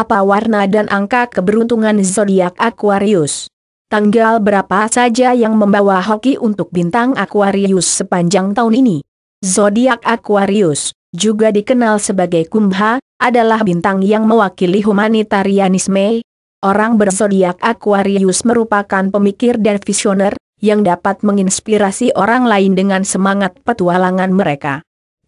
apa warna dan angka keberuntungan zodiak Aquarius. Tanggal berapa saja yang membawa hoki untuk bintang Aquarius sepanjang tahun ini. Zodiak Aquarius, juga dikenal sebagai Kumbha, adalah bintang yang mewakili humanitarianisme. Orang berzodiak Aquarius merupakan pemikir dan visioner, yang dapat menginspirasi orang lain dengan semangat petualangan mereka.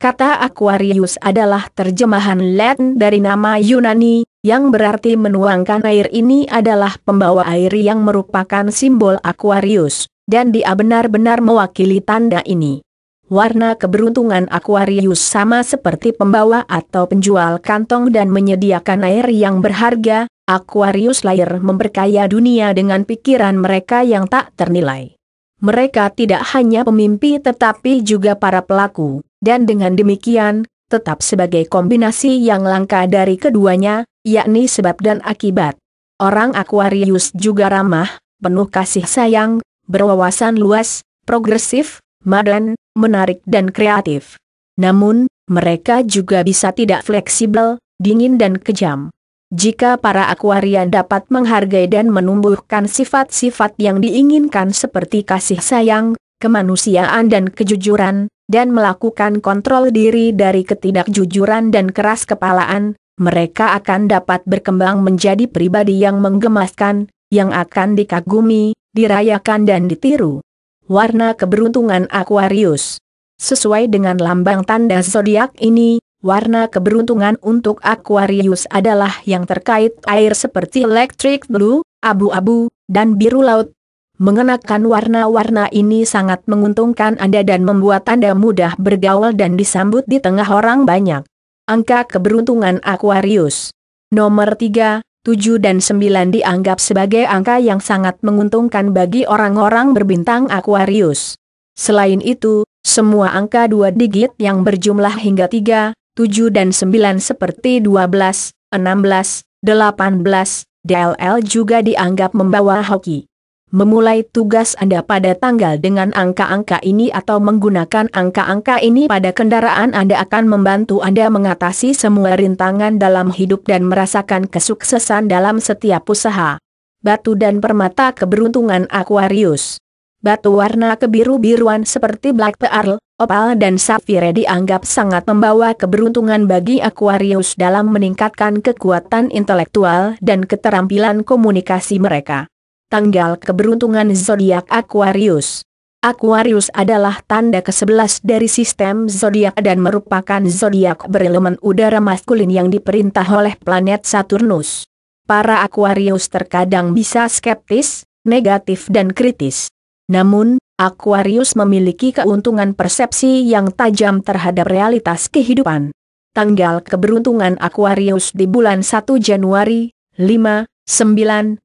Kata Aquarius adalah terjemahan Latin dari nama Yunani, yang berarti menuangkan air ini adalah pembawa air yang merupakan simbol Aquarius, dan dia benar-benar mewakili tanda ini. Warna keberuntungan Aquarius sama seperti pembawa atau penjual kantong dan menyediakan air yang berharga, Aquarius lahir memperkaya dunia dengan pikiran mereka yang tak ternilai. Mereka tidak hanya pemimpi tetapi juga para pelaku, dan dengan demikian, tetap sebagai kombinasi yang langka dari keduanya, yakni sebab dan akibat. Orang Aquarius juga ramah, penuh kasih sayang, berwawasan luas, progresif, modern, menarik dan kreatif. Namun, mereka juga bisa tidak fleksibel, dingin dan kejam. Jika para Aquarian dapat menghargai dan menumbuhkan sifat-sifat yang diinginkan seperti kasih sayang, kemanusiaan dan kejujuran, dan melakukan kontrol diri dari ketidakjujuran dan keras kepalaan, mereka akan dapat berkembang menjadi pribadi yang menggemaskan, yang akan dikagumi, dirayakan dan ditiru. Warna keberuntungan Aquarius Sesuai dengan lambang tanda zodiak ini, warna keberuntungan untuk Aquarius adalah yang terkait air seperti electric blue, abu-abu, dan biru laut, Mengenakan warna-warna ini sangat menguntungkan Anda dan membuat Anda mudah bergaul dan disambut di tengah orang banyak. Angka keberuntungan Aquarius. Nomor 3, 7 dan 9 dianggap sebagai angka yang sangat menguntungkan bagi orang-orang berbintang Aquarius. Selain itu, semua angka dua digit yang berjumlah hingga 3, 7 dan 9 seperti 12, 16, 18, DLL juga dianggap membawa hoki memulai tugas Anda pada tanggal dengan angka-angka ini atau menggunakan angka-angka ini pada kendaraan Anda akan membantu Anda mengatasi semua rintangan dalam hidup dan merasakan kesuksesan dalam setiap usaha. Batu dan permata keberuntungan Aquarius Batu warna kebiru-biruan seperti Black Pearl, Opal dan Sapphire dianggap sangat membawa keberuntungan bagi Aquarius dalam meningkatkan kekuatan intelektual dan keterampilan komunikasi mereka tanggal keberuntungan zodiak Aquarius. Aquarius adalah tanda ke-11 dari sistem zodiak dan merupakan zodiak berelemen udara maskulin yang diperintah oleh planet Saturnus. Para Aquarius terkadang bisa skeptis, negatif dan kritis. Namun, Aquarius memiliki keuntungan persepsi yang tajam terhadap realitas kehidupan. Tanggal keberuntungan Aquarius di bulan 1 Januari, 5, 9, 10,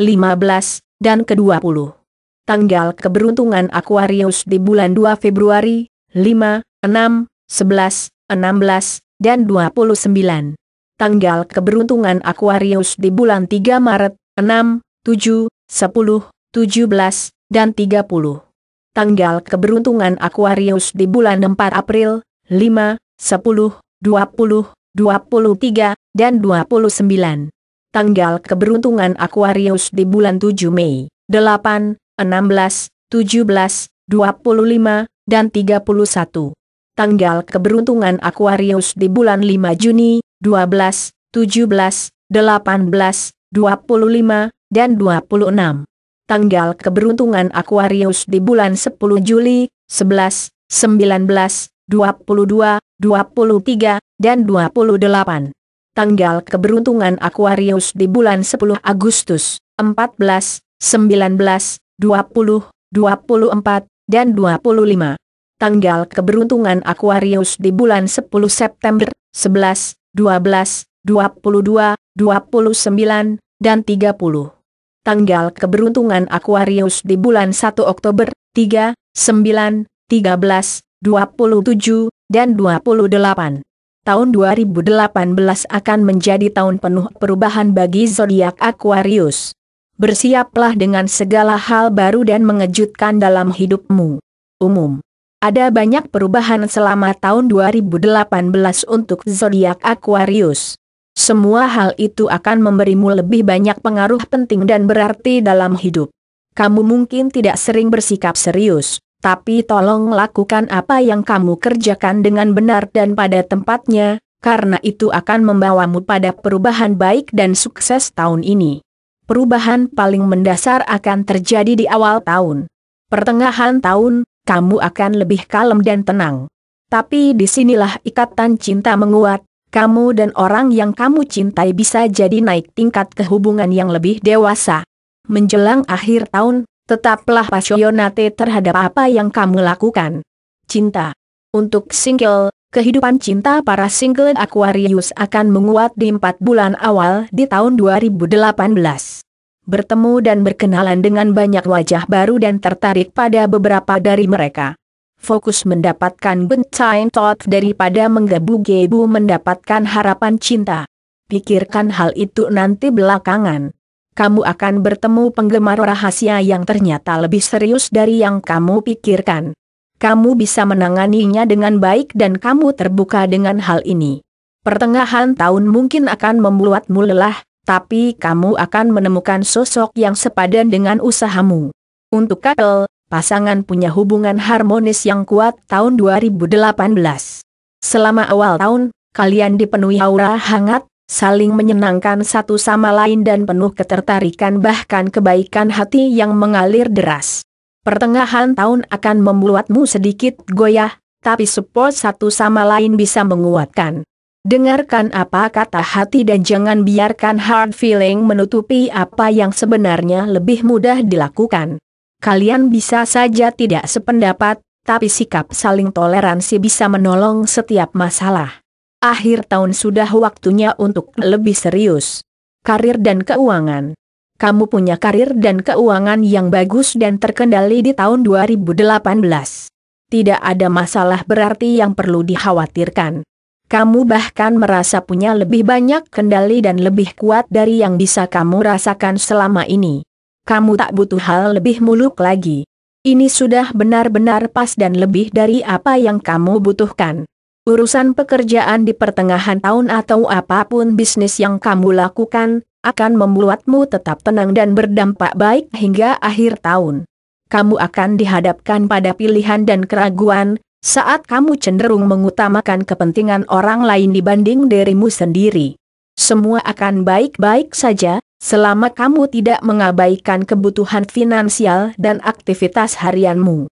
15, dan ke-20. Tanggal keberuntungan Aquarius di bulan 2 Februari, 5, 6, 11, 16, dan 29. Tanggal keberuntungan Aquarius di bulan 3 Maret, 6, 7, 10, 17, dan 30. Tanggal keberuntungan Aquarius di bulan 4 April, 5, 10, 20, 23, dan 29 tanggal keberuntungan Aquarius di bulan 7 Mei, 8, 16, 17, 25, dan 31. Tanggal keberuntungan Aquarius di bulan 5 Juni, 12, 17, 18, 25, dan 26. Tanggal keberuntungan Aquarius di bulan 10 Juli, 11, 19, 22, 23, dan 28 tanggal keberuntungan Aquarius di bulan 10 Agustus, 14, 19, 20, 24, dan 25. Tanggal keberuntungan Aquarius di bulan 10 September, 11, 12, 22, 29, dan 30. Tanggal keberuntungan Aquarius di bulan 1 Oktober, 3, 9, 13, 27, dan 28 tahun 2018 akan menjadi tahun penuh perubahan bagi zodiak Aquarius. Bersiaplah dengan segala hal baru dan mengejutkan dalam hidupmu. Umum, ada banyak perubahan selama tahun 2018 untuk zodiak Aquarius. Semua hal itu akan memberimu lebih banyak pengaruh penting dan berarti dalam hidup. Kamu mungkin tidak sering bersikap serius, tapi tolong lakukan apa yang kamu kerjakan dengan benar dan pada tempatnya, karena itu akan membawamu pada perubahan baik dan sukses tahun ini. Perubahan paling mendasar akan terjadi di awal tahun. Pertengahan tahun, kamu akan lebih kalem dan tenang. Tapi disinilah ikatan cinta menguat, kamu dan orang yang kamu cintai bisa jadi naik tingkat kehubungan yang lebih dewasa. Menjelang akhir tahun, Tetaplah pasionate terhadap apa yang kamu lakukan. Cinta. Untuk single, kehidupan cinta para single Aquarius akan menguat di empat bulan awal di tahun 2018 bertemu dan berkenalan dengan banyak wajah baru dan tertarik pada beberapa dari mereka. Fokus mendapatkan bentain tot daripada menggebu-gebu mendapatkan harapan cinta. Pikirkan hal itu nanti belakangan kamu akan bertemu penggemar rahasia yang ternyata lebih serius dari yang kamu pikirkan. Kamu bisa menanganinya dengan baik dan kamu terbuka dengan hal ini. Pertengahan tahun mungkin akan membuatmu lelah, tapi kamu akan menemukan sosok yang sepadan dengan usahamu. Untuk couple, pasangan punya hubungan harmonis yang kuat tahun 2018. Selama awal tahun, kalian dipenuhi aura hangat, saling menyenangkan satu sama lain dan penuh ketertarikan bahkan kebaikan hati yang mengalir deras. Pertengahan tahun akan membuatmu sedikit goyah, tapi support satu sama lain bisa menguatkan. Dengarkan apa kata hati dan jangan biarkan hard feeling menutupi apa yang sebenarnya lebih mudah dilakukan. Kalian bisa saja tidak sependapat, tapi sikap saling toleransi bisa menolong setiap masalah. Akhir tahun sudah waktunya untuk lebih serius. Karir dan keuangan. Kamu punya karir dan keuangan yang bagus dan terkendali di tahun 2018. Tidak ada masalah berarti yang perlu dikhawatirkan. Kamu bahkan merasa punya lebih banyak kendali dan lebih kuat dari yang bisa kamu rasakan selama ini. Kamu tak butuh hal lebih muluk lagi. Ini sudah benar-benar pas dan lebih dari apa yang kamu butuhkan. Urusan pekerjaan di pertengahan tahun atau apapun bisnis yang kamu lakukan, akan membuatmu tetap tenang dan berdampak baik hingga akhir tahun. Kamu akan dihadapkan pada pilihan dan keraguan saat kamu cenderung mengutamakan kepentingan orang lain dibanding dirimu sendiri. Semua akan baik-baik saja selama kamu tidak mengabaikan kebutuhan finansial dan aktivitas harianmu.